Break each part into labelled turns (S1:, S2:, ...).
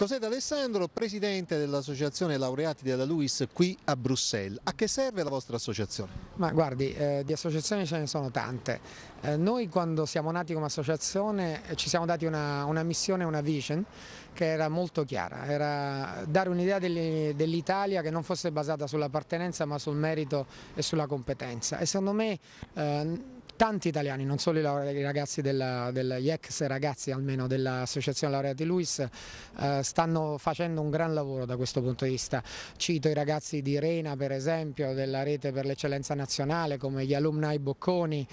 S1: Cos'è D'Alessandro, presidente dell'Associazione Laureati della Luis qui a Bruxelles. A che serve la vostra associazione?
S2: Ma guardi, eh, di associazioni ce ne sono tante. Eh, noi quando siamo nati come associazione eh, ci siamo dati una, una missione, una vision che era molto chiara, era dare un'idea dell'Italia che non fosse basata sull'appartenenza ma sul merito e sulla competenza. E secondo me eh, tanti italiani, non solo i ragazzi della, della, gli ex ragazzi almeno dell'associazione laureati Luis, eh, stanno facendo un gran lavoro da questo punto di vista. Cito i ragazzi di Rena per esempio, della rete per l'eccellenza nazionale come gli alumni Bocconi,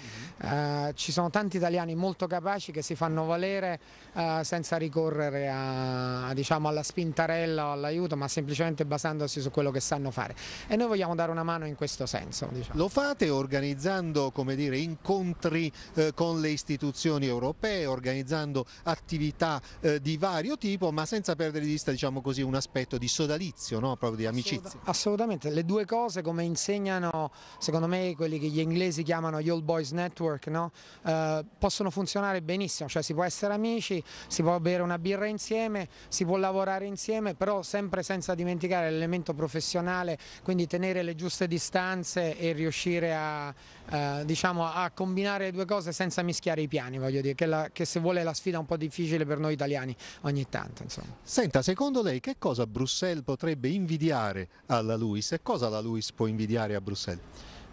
S2: mm-hmm. eh, ci sono tanti italiani molto capaci che si fanno valere eh, senza ricorrere a, diciamo, alla spintarella o all'aiuto ma semplicemente basandosi su quello che sanno fare e noi vogliamo dare una mano in questo senso. Diciamo.
S1: Lo fate organizzando come dire incontri incontri eh, con le istituzioni europee, organizzando attività eh, di vario tipo, ma senza perdere di vista diciamo così, un aspetto di sodalizio, no? proprio di amicizia.
S2: Assolutamente, le due cose come insegnano secondo me quelli che gli inglesi chiamano gli Old Boys Network, no? eh, possono funzionare benissimo, cioè si può essere amici, si può bere una birra insieme, si può lavorare insieme, però sempre senza dimenticare l'elemento professionale, quindi tenere le giuste distanze e riuscire a, eh, diciamo, a comunicare combinare le due cose senza mischiare i piani, voglio dire, che, la, che se vuole è la sfida un po' difficile per noi italiani ogni tanto. Insomma.
S1: Senta, secondo lei che cosa Bruxelles potrebbe invidiare alla Luis e cosa la Luis può invidiare a Bruxelles?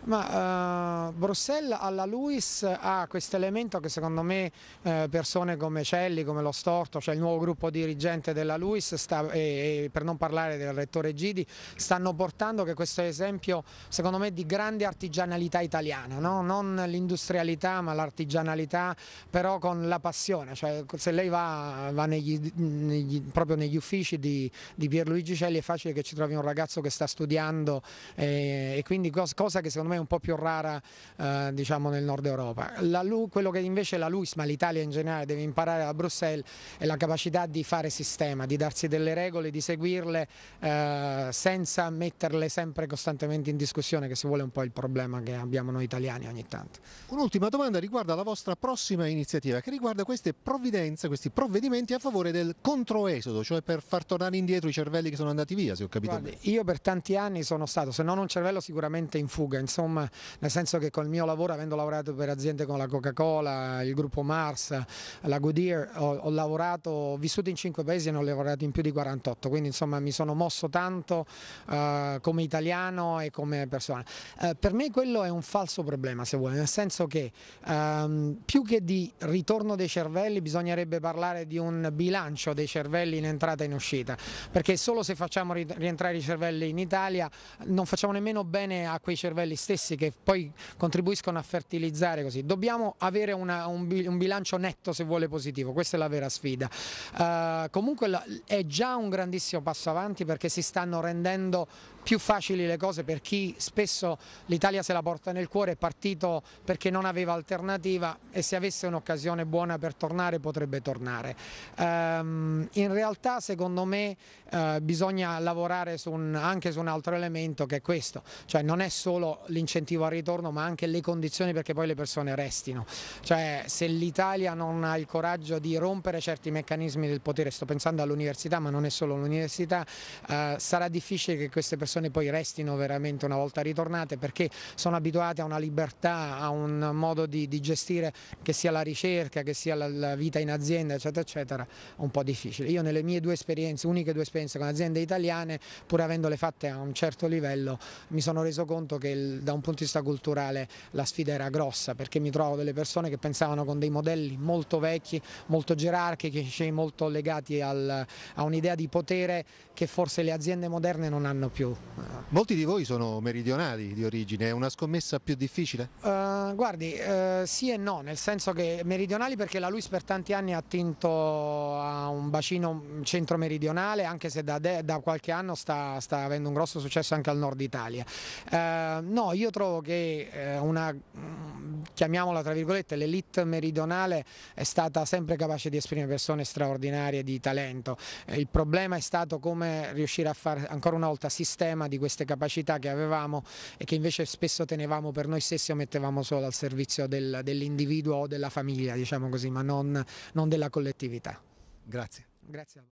S2: Ma uh, Bruxelles alla Luis ha questo elemento che secondo me eh, persone come Celli, come Lo Storto, cioè il nuovo gruppo dirigente della Luis, e, e per non parlare del rettore Gidi, stanno portando che questo è esempio secondo me di grande artigianalità italiana, no? non l'industrialità ma l'artigianalità però con la passione, cioè, se lei va, va negli, negli, proprio negli uffici di, di, Pierluigi Celli è facile che ci trovi un ragazzo che sta studiando eh, e quindi cosa che secondo me me un po' più rara eh, diciamo nel nord Europa. Lu, quello che invece la LUIS, ma l'Italia in generale deve imparare da Bruxelles è la capacità di fare sistema, di darsi delle regole, di seguirle eh, senza metterle sempre costantemente in discussione che se vuole un po' il problema che abbiamo noi italiani ogni tanto.
S1: Un'ultima domanda riguarda la vostra prossima iniziativa che riguarda queste provvidenze, questi provvedimenti a favore del
S2: controesodo, cioè per far tornare indietro i cervelli che sono andati via, se ho capito Guardi, bene. Io per tanti anni sono stato, se non un cervello sicuramente in fuga, in insomma, nel senso che col mio lavoro, avendo lavorato per aziende come la Coca-Cola, il gruppo Mars, la Goodyear, ho, ho, lavorato, ho vissuto in cinque paesi e non ho lavorato in più di 48, quindi insomma mi sono mosso tanto eh, come italiano e come persona. Eh, per me quello è un falso problema, se vuoi, nel senso che ehm, più che di ritorno dei cervelli bisognerebbe parlare di un bilancio dei cervelli in entrata e in uscita, perché solo se facciamo rientrare i cervelli in Italia non facciamo nemmeno bene a quei cervelli stessi che poi contribuiscono a fertilizzare così. Dobbiamo avere una, un, bilancio netto se vuole positivo, questa è la vera sfida. Uh, comunque è già un grandissimo passo avanti perché si stanno rendendo più facili le cose per chi spesso l'Italia se la porta nel cuore, è partito perché non aveva alternativa e se avesse un'occasione buona per tornare potrebbe tornare. Um, in realtà secondo me uh, bisogna lavorare su un, anche su un altro elemento che è questo, cioè non è solo l'incentivo al ritorno ma anche le condizioni perché poi le persone restino, cioè se l'Italia non ha il coraggio di rompere certi meccanismi del potere, sto pensando all'università ma non è solo l'università, eh, sarà difficile che queste persone poi restino veramente una volta ritornate perché sono abituate a una libertà, a un modo di, di gestire che sia la ricerca, che sia la, la vita in azienda eccetera eccetera, un po' difficile. Io nelle mie due esperienze, uniche due esperienze con aziende italiane, pur avendole fatte a un certo livello, mi sono reso conto che il da un punto di vista culturale la sfida era grossa perché mi trovo delle persone che pensavano con dei modelli molto vecchi, molto gerarchici, molto legati al, a un'idea di potere che forse le aziende moderne non hanno più. Molti di
S1: voi sono meridionali di origine, è una scommessa più difficile?
S2: Uh, guardi, uh, sì e no, nel senso che meridionali perché la Luis per tanti anni ha attinto a un bacino centro-meridionale anche se da, da, qualche anno sta, sta avendo un grosso successo anche al nord Italia. Uh, no, io trovo che eh, una, mm, chiamiamola tra virgolette, l'elite meridionale è stata sempre capace di esprimere persone straordinarie di talento. Eh, il problema è stato come riuscire a fare ancora una volta sistema di queste capacità che avevamo e che invece spesso tenevamo per noi stessi o mettevamo solo al servizio del, dell'individuo o della famiglia, diciamo così, ma non, non della collettività. Grazie. Grazie